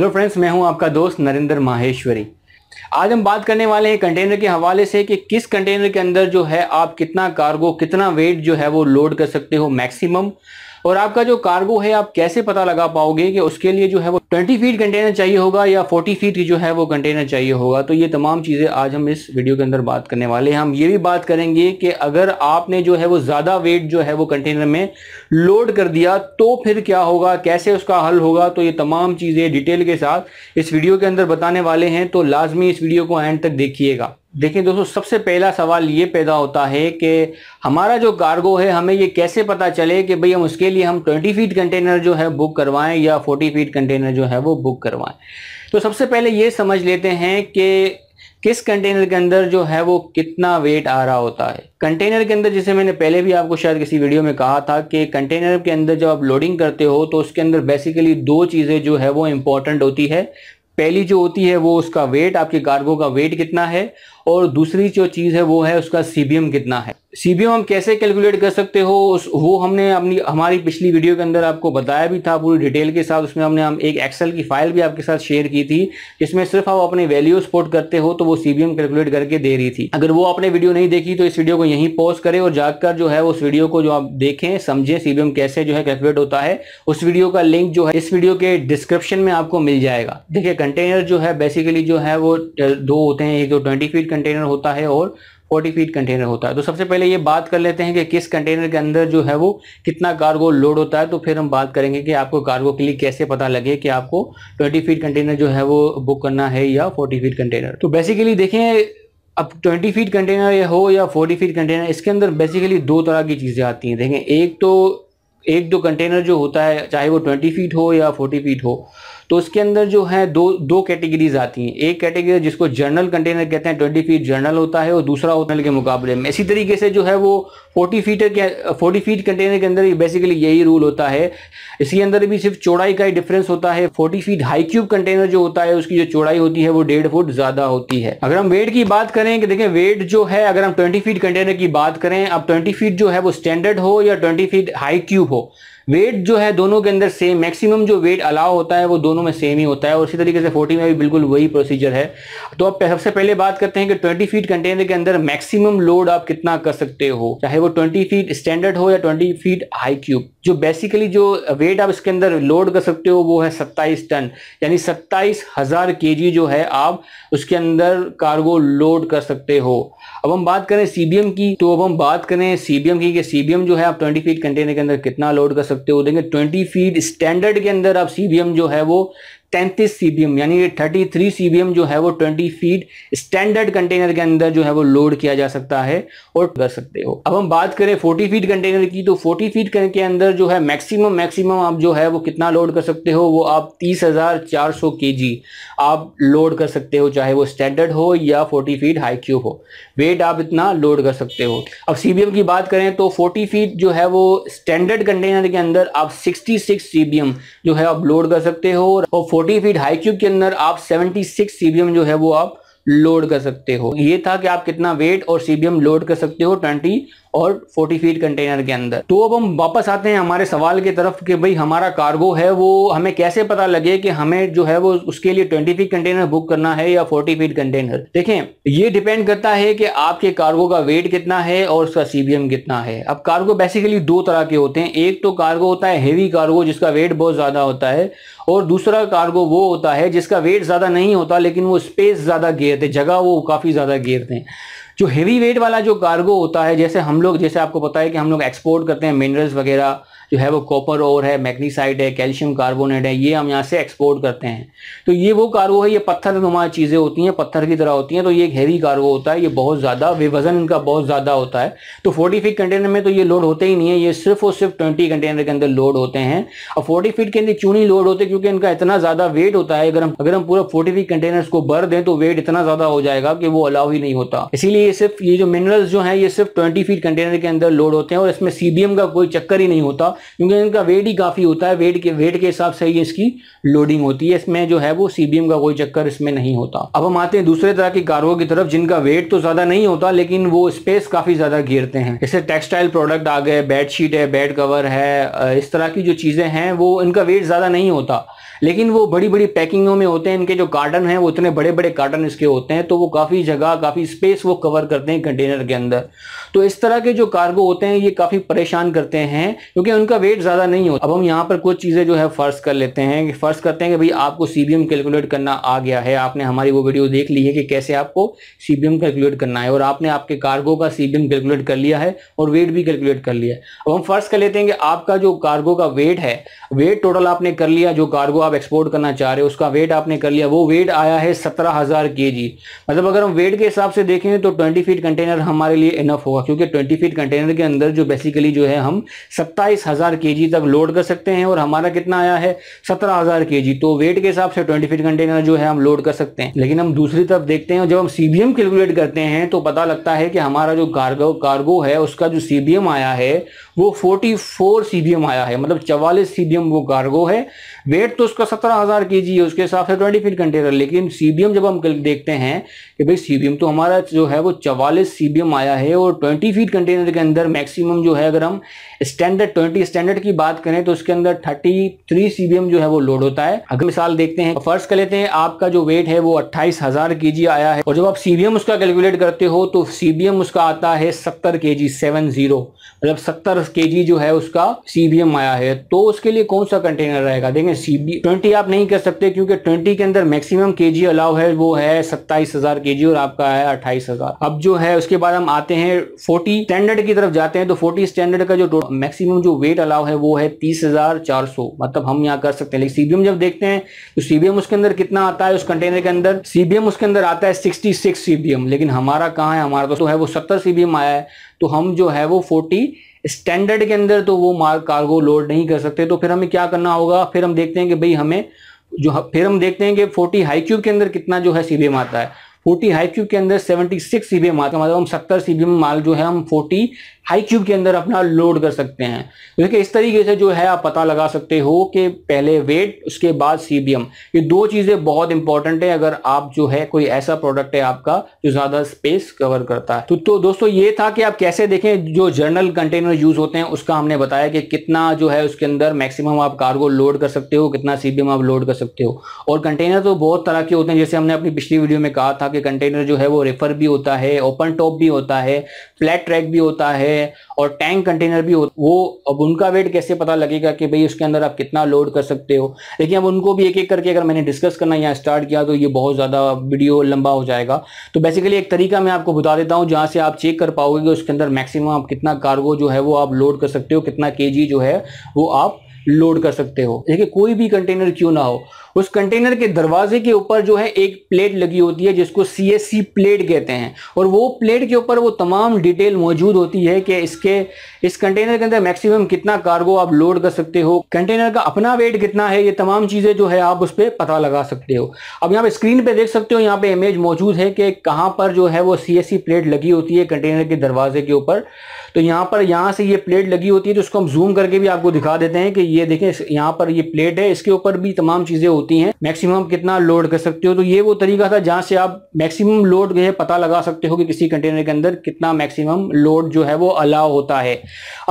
hello friends मैं हूं आपका दोस्त नरेंद्र माहेश्वरी आज हम बात करने वाले हैं कंटेनर के हवाले से कि किस कंटेनर के अंदर जो है आप कितना कार्गो कितना वेट जो है वो लोड कर सकते हो मैक्सिमम और आपका जो कार्गो है आप कैसे पता लगा पाओगे कि उसके लिए जो है वो 20 फीट कंटेनर चाहिए होगा या 40 फीट जो है वो कंटेनर चाहिए होगा तो ये तमाम चीज़ें आज हम इस वीडियो के अंदर बात करने वाले हैं हम ये भी बात करेंगे कि अगर आपने जो है वो ज़्यादा वेट जो है वो कंटेनर में लोड कर दिया तो फिर क्या होगा कैसे उसका हल होगा तो ये तमाम चीज़ें डिटेल के साथ इस वीडियो के अंदर बताने वाले हैं तो लाजमी इस वीडियो को एंड तक देखिएगा देखिए दोस्तों सबसे पहला सवाल ये पैदा होता है कि हमारा जो कार्गो है हमें ये कैसे पता चले कि भई हम उसके लिए हम 20 फीट कंटेनर जो है बुक करवाएं या 40 फीट कंटेनर जो है वो बुक करवाएं तो सबसे पहले ये समझ लेते हैं कि किस कंटेनर के अंदर जो है वो कितना वेट आ रहा होता है कंटेनर के अंदर जैसे मैंने पहले भी आपको शायद किसी वीडियो में कहा था कि कंटेनर के अंदर जब आप लोडिंग करते हो तो उसके अंदर बेसिकली दो चीज़ें जो है वो इम्पोर्टेंट होती है पहली जो होती है वो उसका वेट आपके कार्गो का वेट कितना है और दूसरी जो चीज़ है वो है उसका सी कितना है सीबीएम हम कैसे कैलकुलेट कर सकते हो वो हमने अपनी हमारी पिछली वीडियो के अंदर आपको बताया भी था पूरी डिटेल के साथ उसमें हमने हम एक एक्सेल की फाइल भी आपके साथ शेयर की थी जिसमें सिर्फ आप अपने वैल्यू पुट करते हो तो वो सीबीएम कैलकुलेट करके दे रही थी अगर वो आपने वीडियो नहीं देखी तो इस वीडियो को यहीं पॉज करें और जाकर जो है उस वीडियो को जो आप देखें समझें सीबीएम कैसे जो है कैलकुलेट होता है उस वीडियो का लिंक जो है इस वीडियो के डिस्क्रिप्शन में आपको मिल जाएगा देखिये कंटेनर जो है बेसिकली जो है वो दो होते हैं एक दो तो ट्वेंटी फीट कंटेनर होता है और फोर्टी फीट कंटेनर होता है तो सबसे पहले ये बात कर लेते हैं कि किस कंटेनर के अंदर जो है वो कितना कार्गो लोड होता है तो फिर हम बात करेंगे कि आपको कार्गो के लिए कैसे पता लगे कि आपको ट्वेंटी फीट कंटेनर जो है वो बुक करना है या फोर्टी फीट कंटेनर तो बेसिकली देखें अब 20 फीट कंटेनर हो या 40 फीट कंटेनर इसके अंदर बेसिकली दो तरह की चीज़ें आती हैं देखें एक तो एक दो तो कंटेनर जो होता है चाहे वो ट्वेंटी फीट हो या फोर्टी फीट हो तो उसके अंदर जो है दो दो कैटेगरीज आती हैं एक कैटेगरी जिसको जर्नल कंटेनर कहते हैं ट्वेंटी फीट जर्नल होता है और दूसरा होता है के मुकाबले में इसी तरीके से जो है वो फोर्टी फीट के फोर्टी फीट कंटेनर के अंदर बेसिकली यही रूल होता है इसके अंदर भी सिर्फ चौड़ाई का ही डिफरेंस होता है forty feet high cube container जो होता है उसकी जो चौड़ाई होती है वो डेढ़ फुट ज़्यादा होती है अगर हम वेट की बात करें कि देखें वेट जो है अगर हम ट्वेंटी फीट कंटेनर की बात करें अब ट्वेंटी फीट जो है वो स्टैंडर्ड हो या ट्वेंटी फीट हाई क्यूब हो वेट जो है दोनों के अंदर सेम मैक्सिमम जो वेट अलाउ होता है वो दोनों में सेम ही होता है और इसी तरीके से 40 में भी बिल्कुल वही प्रोसीजर है तो आप सबसे पहले बात करते हैं कि 20 फीट कंटेनर के अंदर मैक्सिमम लोड आप कितना कर सकते हो चाहे वो 20 फीट स्टैंडर्ड हो या 20 फीट हाई क्यूब जो बेसिकली जो वेट आप इसके अंदर लोड कर सकते हो वो है सत्ताईस टन यानी सत्ताईस हजार जो है आप उसके अंदर कार्गो लोड कर सकते हो अब हम बात करें सीबीएम की तो अब हम बात करें सीबीएम की सीबीएम जो है आप ट्वेंटी फीट कंटेनर के अंदर कितना लोड कर सकते सकते हो देखें ट्वेंटी फीट स्टैंडर्ड के अंदर आप सीबीएम जो है वो तैंतीस सीबीएम यानी ये थर्टी थ्री सीबीएम जो है वो ट्वेंटी फीट स्टैंडर्ड कंटेनर के अंदर जो है वो लोड किया जा सकता है और कर सकते हो अब हम बात करें फोर्टी फीट कंटेनर की तो फोर्टी फीट के अंदर जो है मैक्सिमम मैक्सिमम आप जो है वो कितना लोड कर सकते हो वो आप तीस हजार चार सौ के जी आप लोड कर सकते हो चाहे वो स्टैंडर्ड हो या फोर्टी फीट हाई क्यूब हो वेट आप इतना लोड कर सकते हो अब सीबीएम की बात करें तो फोर्टी फीट जो है वो स्टैंडर्ड कंटेनर के अंदर आप सिक्सटी सिक्स सीबीएम जो है आप लोड कर सकते हो और 40 फीट हाई क्यूब के अंदर आप 76 सीबीएम जो है वो आप लोड कर सकते हो ये था कि आप कितना वेट और सीबीएम लोड कर सकते हो 20 और 40 फीट कंटेनर के अंदर तो अब हम वापस आते हैं हमारे सवाल की तरफ कि भाई हमारा कार्गो है वो हमें कैसे पता लगे कि हमें जो है वो उसके लिए 20 फीट कंटेनर बुक करना है या 40 फीट कंटेनर देखें ये डिपेंड करता है कि आपके कार्गो का वेट कितना है और उसका सीबीएम कितना है अब कार्गो बेसिकली दो तरह के होते हैं एक तो कार्गो होता है हेवी कार्गो जिसका वेट बहुत ज़्यादा होता है और दूसरा कार्गो वो होता है जिसका वेट ज़्यादा नहीं होता लेकिन वो स्पेस ज़्यादा घेर हैं जगह वो काफ़ी ज़्यादा घेरते हैं जो हेवी वेट वाला जो कार्गो होता है जैसे हम लोग जैसे आपको पता है कि हम लोग एक्सपोर्ट करते हैं मिनरल्स वगैरह जो है वो कॉपर और है मैग्नीसाइड है कैल्शियम कार्बोनेट है ये हम यहाँ से एक्सपोर्ट करते हैं तो ये वो कार्गो है ये पत्थर नुमा चीज़ें होती हैं पत्थर की तरह होती हैं तो ये एक हैवी कार्गो होता है ये बहुत ज़्यादा वजन इनका बहुत ज़्यादा होता है तो फोर्टी फीट कंटेनर में तो ये लोड होते ही नहीं है ये सिर्फ और सिर्फ ट्वेंटी कंटेनर के अंदर लोड होते हैं और फोर्टी फीट के अंदर क्यों नहीं लोड होते क्योंकि इनका इतना ज़्यादा वेट होता है अगर हम अगर हम पूरा फोर्टी फीट कंटेनर को भर दें तो वेट इतना ज़्यादा हो जाएगा कि वो अलाउ ही नहीं होता इसीलिए ये सिर्फ ये जो मिनरल्स जो हैं ये सिर्फ ट्वेंटी फीट कंटेनर के अंदर लोड होते हैं और इसमें सी का कोई चक्कर ही नहीं होता क्योंकि इनका वेट ही काफ़ी होता है वेट के वेट के हिसाब से ही इसकी लोडिंग होती है इसमें जो है वो सीबीएम का कोई चक्कर इसमें नहीं होता अब हम आते हैं दूसरे तरह की कारों की तरफ जिनका वेट तो ज़्यादा नहीं होता लेकिन वो स्पेस काफ़ी ज़्यादा घेरते हैं जैसे टेक्सटाइल प्रोडक्ट आ गए बेडशीट है बेड कवर है इस तरह की जो चीज़ें हैं वो इनका वेट ज़्यादा नहीं होता लेकिन वो बड़ी बड़ी पैकिंगों में होते हैं इनके जो गार्डन हैं वो इतने बड़े बड़े गार्डन इसके होते हैं तो वो काफ़ी जगह काफ़ी स्पेस वो कवर करते हैं कंटेनर के अंदर तो इस तरह के जो कार्गो होते हैं ये काफ़ी परेशान करते हैं क्योंकि उनका वेट ज़्यादा नहीं होता अब हम यहाँ पर कुछ चीज़ें जो है फ़र्ज कर लेते हैं फ़र्ज करते हैं कि भाई आपको सी कैलकुलेट करना आ गया है आपने हमारी वो वीडियो देख ली है कि कैसे आपको सी कैलकुलेट करना है और आपने आपके कार्गो का सी कैलकुलेट कर लिया है और वेट भी कैलकुलेट कर लिया है अब हम फ़र्ज कर लेते हैं कि आपका जो कार्गो का वेट है वेट टोटल आपने कर लिया जो कार्गो को आप एक्सपोर्ट करना चाह रहे हो उसका वेट आपने कर लिया वो वेट आया है सत्रह हज़ार के जी मतलब अगर हम वेट के हिसाब से देखें तो ट्वेंटी फीट कंटेनर हमारे लिए इनफ होगा क्योंकि ट्वेंटी फीट कंटेनर के अंदर जो बेसिकली जो है हम सत्ताईस हज़ार के जी तक लोड कर सकते हैं और हमारा कितना आया है सत्रह हज़ार के जी तो वेट के हिसाब से ट्वेंटी फीट कंटेनर जो है हम लोड कर सकते हैं लेकिन हम दूसरी तरफ देखते हैं जब हम सी कैलकुलेट करते हैं तो पता लगता है कि हमारा जो कार्गो कार्गो है उसका जो सी आया है वो 44 फोर आया है मतलब 44 सी वो कार्गो है वेट तो उसका 17,000 हजार के जी है उसके हिसाब से 20 फीट कंटेनर लेकिन सी जब हम देखते हैं कि भाई सी तो हमारा जो है वो 44 सी आया है और 20 फीट कंटेनर के अंदर मैक्सिमम जो है अगर हम स्टैंडर्ड 20 स्टैंडर्ड की बात करें तो उसके अंदर 33 थ्री जो है वो लोड होता है अगर मिसाल देखते हैं फर्स्ट कर लेते हैं आपका जो वेट है वो अट्ठाईस हजार आया है और जब आप सी उसका कैलकुलेट करते हो तो सी उसका आता है सत्तर के जी मतलब सत्तर के जो है उसका सीबीएम आया है तो उसके लिए कौन सा कंटेनर रहेगा देखें सीबी ट्वेंटी आप नहीं कर सकते क्योंकि ट्वेंटी के अंदर मैक्सिमम के जी अलाउ है वो है सत्ताईस हजार के जी और आपका है अट्ठाईस हजार अब जो है उसके बाद हम आते हैं फोर्टी स्टैंडर्ड की तरफ जाते हैं तो फोर्टी स्टैंडर्ड का जो मैक्सिमम जो वेट अलाउ है वो है तीस हजार चार सौ मतलब हम यहाँ कर सकते हैं लेकिन सीबीएम जब देखते हैं तो सीबीएम उसके अंदर कितना आता है उस कंटेनर के अंदर सीबीएम उसके अंदर आता है सिक्सटी सिक्स सीबीएम लेकिन हमारा कहाँ है हमारा दोस्तों है वो सत्तर सीबीएम आया है तो हम जो है वो फोर्टी स्टैंडर्ड के अंदर तो वो माल कार्गो लोड नहीं कर सकते तो फिर हमें क्या करना होगा फिर हम देखते हैं कि भाई हमें जो फिर हम देखते हैं कि फोर्टी हाई क्यूब के अंदर कितना जो है सीबीएम आता है फोर्टी हाई क्यूब के अंदर सेवेंटी सिक्स सी आता है मतलब हम सत्तर सी माल जो है हम फोर्टी हाई क्यूब के अंदर अपना लोड कर सकते हैं तो देखिए इस तरीके से जो है आप पता लगा सकते हो कि पहले वेट उसके बाद सीबीएम ये दो चीज़ें बहुत इंपॉर्टेंट है अगर आप जो है कोई ऐसा प्रोडक्ट है आपका जो ज़्यादा स्पेस कवर करता है तो, तो दोस्तों ये था कि आप कैसे देखें जो जर्नल कंटेनर यूज़ होते हैं उसका हमने बताया कि कितना जो है उसके अंदर मैक्सिमम आप कार्गो लोड कर सकते हो कितना सीबीएम आप लोड कर सकते हो और कंटेनर तो बहुत तरह के होते हैं जैसे हमने अपनी पिछली वीडियो में कहा था कि कंटेनर जो है वो रेफर भी होता है ओपन टॉप भी होता है फ्लैट ट्रैक भी होता है है और टैंक कंटेनर भी हो वो अब उनका वेट कैसे पता लगेगा कि भाई उसके अंदर आप कितना लोड कर सकते हो लेकिन अब उनको भी एक एक करके अगर मैंने डिस्कस करना यहाँ स्टार्ट किया तो ये बहुत ज़्यादा वीडियो लंबा हो जाएगा तो बेसिकली एक तरीका मैं आपको बता देता हूँ जहाँ से आप चेक कर पाओगे कि उसके अंदर मैक्सिमम आप कितना कार्गो जो है वो आप लोड कर सकते हो कितना के जो है वो आप लोड कर सकते हो देखिए कोई भी कंटेनर क्यों ना हो उस कंटेनर के दरवाजे के ऊपर जो है एक प्लेट लगी होती है जिसको सी प्लेट कहते हैं और वो प्लेट के ऊपर वो तमाम डिटेल मौजूद होती है कि इसके इस कंटेनर के अंदर मैक्सिमम कितना कार्गो आप लोड कर सकते हो कंटेनर का अपना वेट कितना है ये तमाम चीज़ें जो है आप उस पर पता लगा सकते हो अब यहाँ पे स्क्रीन पे देख सकते हो यहाँ पे इमेज मौजूद है कि कहाँ पर जो है वो सी प्लेट लगी होती है कंटेनर के दरवाजे के ऊपर तो यहाँ पर यहाँ से ये प्लेट लगी होती है तो उसको हम जूम करके भी आपको दिखा देते हैं कि ये देखें यहाँ पर ये प्लेट है इसके ऊपर भी तमाम चीज़ें होती हैं मैक्सिमम कितना लोड कर सकते हो तो ये वो तरीका था जहां से आप मैक्सिमम लोड जो है पता लगा सकते हो कि किसी कंटेनर के अंदर कितना मैक्सिमम लोड जो है वो अलाव होता है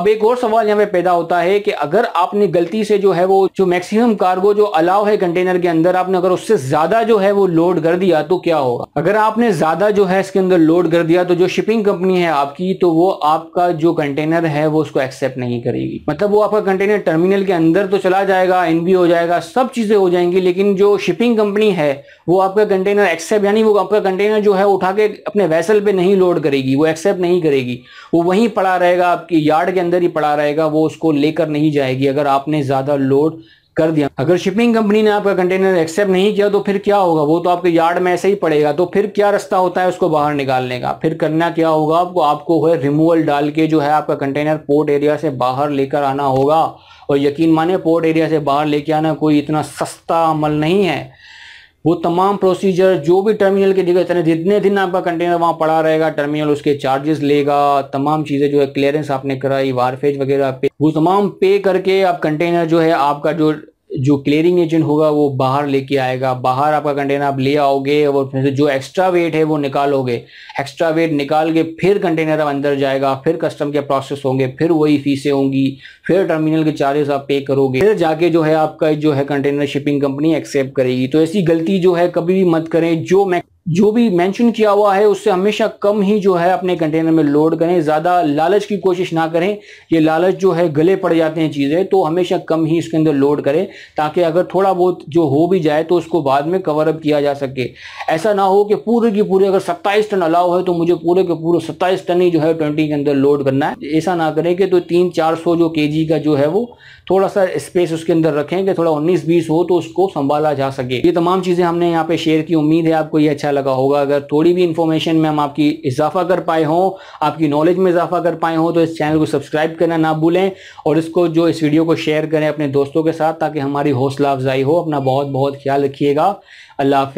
अब एक और सवाल यहाँ पे पैदा होता है कि अगर आपने गलती से जो है वो जो मैक्सिमम कार्गो जो अलाव है कंटेनर के अंदर आपने अगर उससे ज्यादा जो है वो लोड कर दिया तो क्या होगा अगर आपने ज्यादा जो है इसके अंदर लोड कर दिया तो जो शिपिंग कंपनी है आपकी तो वो आपका जो कंटेनर है वो उसको एक्सेप्ट नहीं करेगी मतलब वो आपका कंटेनर टर्मिनल के अंदर तो चला जाएगा एनबी हो जाएगा सब चीजें हो जाएंगी होगी लेकिन जो शिपिंग कंपनी है वो आपका कंटेनर एक्सेप्ट यानी वो आपका कंटेनर जो है उठा के अपने वैसल पे नहीं लोड करेगी वो एक्सेप्ट नहीं करेगी वो वहीं पड़ा रहेगा आपकी यार्ड के अंदर ही पड़ा रहेगा वो उसको लेकर नहीं जाएगी अगर आपने ज़्यादा लोड कर दिया अगर शिपिंग कंपनी ने आपका कंटेनर एक्सेप्ट नहीं किया तो फिर क्या होगा वो तो आपके यार्ड में ऐसे ही पड़ेगा तो फिर क्या रास्ता होता है उसको बाहर निकालने का फिर करना क्या होगा आपको आपको रिमूवल डाल के जो है आपका कंटेनर पोर्ट एरिया से बाहर लेकर आना होगा और यकीन माने पोर्ट एरिया से बाहर लेके आना कोई इतना सस्ता अमल नहीं है वो तमाम प्रोसीजर जो भी टर्मिनल के जगह इतने जितने दिन आपका कंटेनर वहाँ पड़ा रहेगा टर्मिनल उसके चार्जेस लेगा तमाम चीज़ें जो है क्लियरेंस आपने कराई वारफेज वगैरह पे वो तमाम पे करके आप कंटेनर जो है आपका जो जो क्लियरिंग एजेंट होगा वो बाहर लेके आएगा बाहर आपका कंटेनर आप ले आओगे और फिर जो एक्स्ट्रा वेट है वो निकालोगे एक्स्ट्रा वेट निकाल के फिर कंटेनर अंदर जाएगा फिर कस्टम के प्रोसेस होंगे फिर वही फीसें होंगी फिर टर्मिनल के चार्जेस आप पे करोगे फिर जाके जो है आपका जो है कंटेनर शिपिंग कंपनी एक्सेप्ट करेगी तो ऐसी गलती जो है कभी भी मत करें जो मैं जो भी मेंशन किया हुआ है उससे हमेशा कम ही जो है अपने कंटेनर में लोड करें ज़्यादा लालच की कोशिश ना करें ये लालच जो है गले पड़ जाते हैं चीज़ें तो हमेशा कम ही इसके अंदर लोड करें ताकि अगर थोड़ा बहुत जो हो भी जाए तो उसको बाद में कवर अप किया जा सके ऐसा ना हो कि पूरे की पूरे अगर सत्ताईस टन अलाव है तो मुझे पूरे के पूरे सत्ताईस टन ही जो है ट्वेंटी के अंदर लोड करना है ऐसा ना करें कि तो तीन चार सौ जो के का जो है वो थोड़ा सा स्पेस उसके अंदर रखें कि थोड़ा उन्नीस बीस हो तो उसको संभाला जा सके ये तमाम चीज़ें हमने यहाँ पे शेयर की उम्मीद है आपको ये अच्छा लगा होगा अगर थोड़ी भी इन्फॉर्मेशन में हम आपकी इजाफा कर पाए हों आपकी नॉलेज में इजाफा कर पाए हों तो इस चैनल को सब्सक्राइब करना ना भूलें और इसको जो इस वीडियो को शेयर करें अपने दोस्तों के साथ ताकि हमारी हौसला अफजाई हो अपना बहुत बहुत ख्याल रखिएगा अल्लाह